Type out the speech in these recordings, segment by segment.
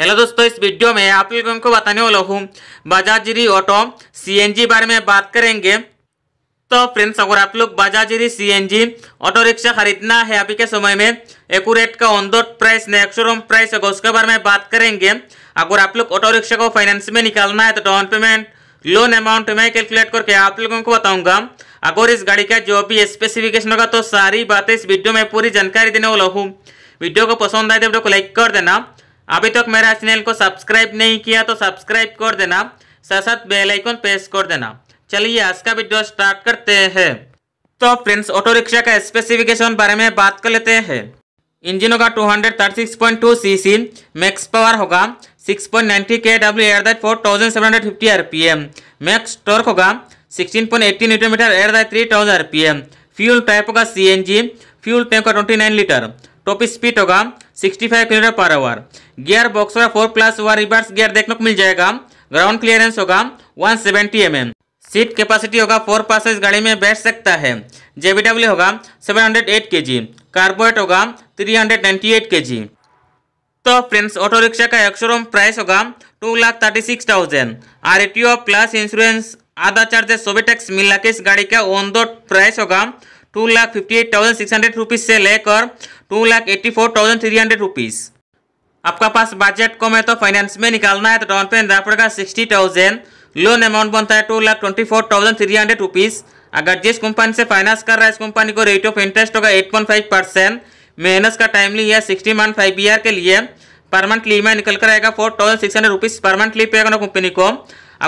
Hello दोस्तों इस video में आप लोगों को बताने वाला हूँ बाजाजीरी ऑटो सीएनजी बारे में बात करेंगे तो फ्रेंड्स अगर आप लोग एन सीएनजी ऑटो रिक्शा खरीदना है अभी के समय में एकूरेट का on road price next price होगा उसके बारे में बात करेंगे अगर आप लोग ऑटो रिक्शा को फाइनेंस में निकालना है तो डाउन पेमेंट लोन अमाउंट में कैलकुलेट करके आप लोगों को बताऊंगा अगर इस गाड़ी का जो भी स्पेसिफिकेशन होगा तो सारी बातें इस वीडियो में पूरी जानकारी देने वाला हूँ वीडियो को पसंद आए तो वीडियो को लाइक कर देना अभी तक मेरा चैनल को सब्सक्राइब नहीं किया तो सब्सक्राइब कर देना साथ साथ बेलाइकन प्रेस कर देना चलिए आज का वीडियो स्टार्ट करते हैं तो फ्रेंड्स ऑटो रिक्शा का स्पेसिफिकेशन बारे में बात कर लेते हैं इंजन होगा 236.2 सीसी मैक्स पावर होगा 6.90 पॉइंट के डब्ल्यू एयर दाइट दैट 4750 आरपीएम मैक्स टॉर्क होगा 16.80 newton meter air that 3000 RPM fuel type होगा सीएनजी फ्यूल टैंक का 29 लीटर टॉप स्पीड होगा 65 five kilometre per hour gear box होगा four plus one reverse gear देखने को मिल जाएगा ग्राउंड क्लियरेंस होगा 170 seventy mm. M seat capacity होगा फोर पासेज गाड़ी में बैठ सकता है जेबीडब्ल्यू होगा 708 हंड्रेड केजी कार्बोरेट होगा 398 हंड्रेड तो फ्रेंड्स ऑटो रिक्शा का एक्शोरूम प्राइस होगा two lakh thirty six thousand R plus insurance आधा चार्जेस सोबे टैक्स मिला के इस गाड़ी का ऑन दो प्राइस होगा two lakh fifty eight thousand six hundred rupees से लेकर two lakh eighty four thousand three hundred rupees आपका पास बजट कम है तो फाइनेंस में निकालना है तो डाउन पेमेंट देना पड़ेगा सिक्सटी थाउजेंड लोन अमाउंट बनता है two lakh twenty four thousand three hundred rupees अगर जिस कंपनी से फाइनेंस कर रहा है इस कंपनी को रेट ऑफ इंटरेस्ट होगा एट पॉइंट फाइव परसेंट मेहनत का टाइमली है सिक्सटी मंथ फाइव ईयर के लिए परमानेंटली ई निकल कर आएगा four thousand six hundred rupees permanently pay करना कंपनी को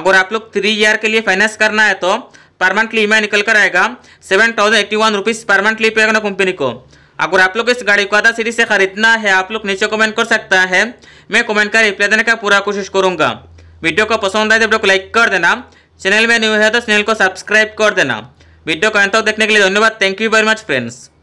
अगर आप लोग थ्री ईयर के लिए फाइनेंस करना है तो परमानेंटली ई निकल कर आएगा seven thousand eighty one rupees permanently pay करना कंपनी को अगर आप लोग इस गाड़ी को आधा सीरीज से खरीदना है आप लोग नीचे कमेंट कर सकता है मैं कमेंट का रिप्लाई देने का पूरा कोशिश करूंगा वीडियो को पसंद आए तो वीडियो को लाइक कर देना चैनल में न्यू है तो चैनल को सब्सक्राइब कर देना वीडियो को अंत तक देखने के लिए धन्यवाद thank you very much friends